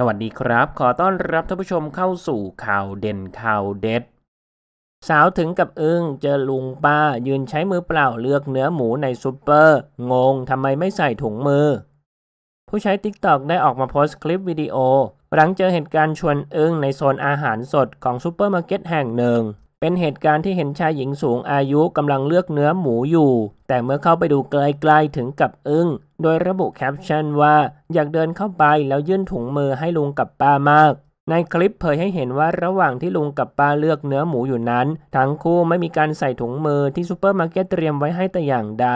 สวัสดีครับ ขอต้อนรับท่านผู้ชมเข้าสู่ข่าวเด่นข่าวเด็ด สาวถึงกับอึง้ง เจอลุงป้ายืนใช้มือเปล่าเลือกเนื้อหมูในซูเปอร์ งงทำไมไม่ใส่ถุงมือ ผู้ใช้ติ๊กตอกได้ออกมาโพสต์คลิปวิดีโอ หลังเจอเหตุการณ์ชวนอึ้งในโซนอาหารสดของซูเปอร์มาร์เก็ตแห่งหนึ่งเป็นเหตุการณ์ที่เห็นชายหญิงสูงอายุกำลังเลือกเนื้อหมูอยู่ แต่เมื่อเข้าไปดูไกลๆถึงกับอึง้ง โดยระบุแคปชั่นว่า อยากเดินเข้าไปแล้วยื่นถุงมือให้ลุงกับป้ามาก ในคลิปเผยให้เห็นว่าระหว่างที่ลุงกับป้าเลือกเนื้อหมูอยู่นั้น ทั้งคู่ไม่มีการใส่ถุงมือที่ซูเปอร์มาร์เก็ตเตรียมไว้ให้แต่อย่างใด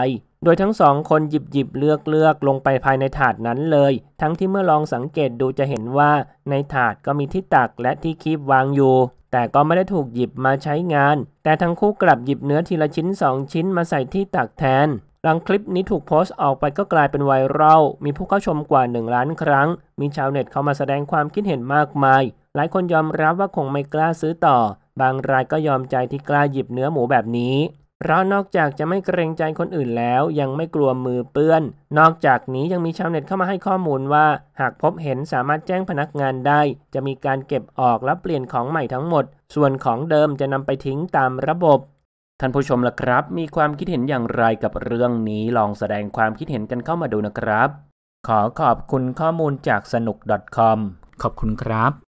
โดยทั้งสองคนหยิบหยิบเลือกเลือกลงไปภายในถาดนั้นเลย ทั้งที่เมื่อลองสังเกตดูจะเห็นว่าในถาดก็มีที่ตักและที่คีบวางอยู่แต่ก็ไม่ได้ถูกหยิบมาใช้งาน แต่ทั้งคู่กลับหยิบเนื้อทีละชิ้น 2 ชิ้นมาใส่ที่ตักแทน หลังคลิปนี้ถูกโพสต์ออกไปก็กลายเป็นไวรัล มีผู้เข้าชมกว่า1ล้านครั้ง มีชาวเน็ตเข้ามาแสดงความคิดเห็นมากมาย หลายคนยอมรับว่าคงไม่กล้าซื้อต่อ บางรายก็ยอมใจที่กล้าหยิบเนื้อหมูแบบนี้เพราะนอกจากจะไม่เกรงใจคนอื่นแล้ว ยังไม่กลัวมือเปื้อน นอกจากนี้ยังมีชาวเน็ตเข้ามาให้ข้อมูลว่า หากพบเห็นสามารถแจ้งพนักงานได้ จะมีการเก็บออกและเปลี่ยนของใหม่ทั้งหมด ส่วนของเดิมจะนำไปทิ้งตามระบบท่านผู้ชมล่ะครับ มีความคิดเห็นอย่างไรกับเรื่องนี้ลองแสดงความคิดเห็นกันเข้ามาดูนะครับ ขอขอบคุณข้อมูลจากสนุก .com ขอบคุณครับ